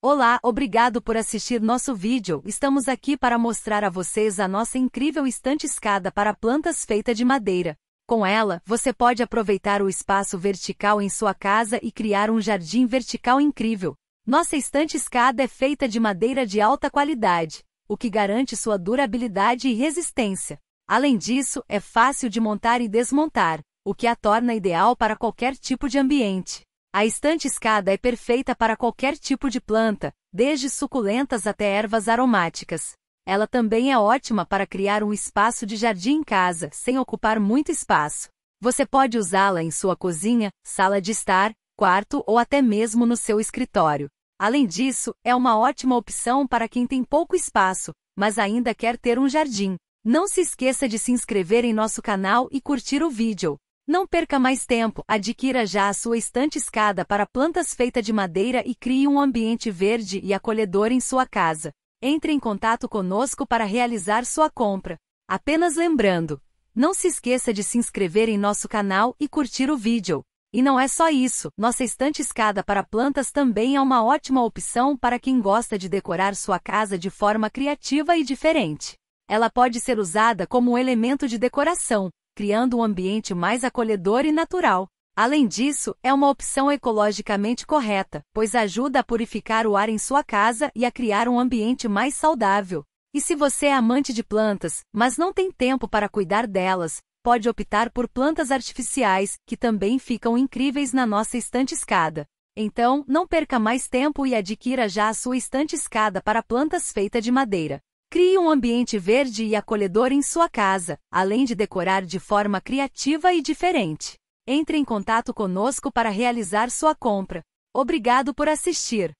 Olá, obrigado por assistir nosso vídeo. Estamos aqui para mostrar a vocês a nossa incrível estante escada para plantas feita de madeira. Com ela, você pode aproveitar o espaço vertical em sua casa e criar um jardim vertical incrível. Nossa estante escada é feita de madeira de alta qualidade, o que garante sua durabilidade e resistência. Além disso, é fácil de montar e desmontar, o que a torna ideal para qualquer tipo de ambiente. A estante escada é perfeita para qualquer tipo de planta, desde suculentas até ervas aromáticas. Ela também é ótima para criar um espaço de jardim em casa, sem ocupar muito espaço. Você pode usá-la em sua cozinha, sala de estar, quarto ou até mesmo no seu escritório. Além disso, é uma ótima opção para quem tem pouco espaço, mas ainda quer ter um jardim. Não se esqueça de se inscrever em nosso canal e curtir o vídeo. Não perca mais tempo, adquira já a sua estante escada para plantas feita de madeira e crie um ambiente verde e acolhedor em sua casa. Entre em contato conosco para realizar sua compra. Apenas lembrando, não se esqueça de se inscrever em nosso canal e curtir o vídeo. E não é só isso, nossa estante escada para plantas também é uma ótima opção para quem gosta de decorar sua casa de forma criativa e diferente. Ela pode ser usada como um elemento de decoração, criando um ambiente mais acolhedor e natural. Além disso, é uma opção ecologicamente correta, pois ajuda a purificar o ar em sua casa e a criar um ambiente mais saudável. E se você é amante de plantas, mas não tem tempo para cuidar delas, pode optar por plantas artificiais, que também ficam incríveis na nossa estante escada. Então, não perca mais tempo e adquira já a sua estante escada para plantas feita de madeira. Crie um ambiente verde e acolhedor em sua casa, além de decorar de forma criativa e diferente. Entre em contato conosco para realizar sua compra. Obrigado por assistir.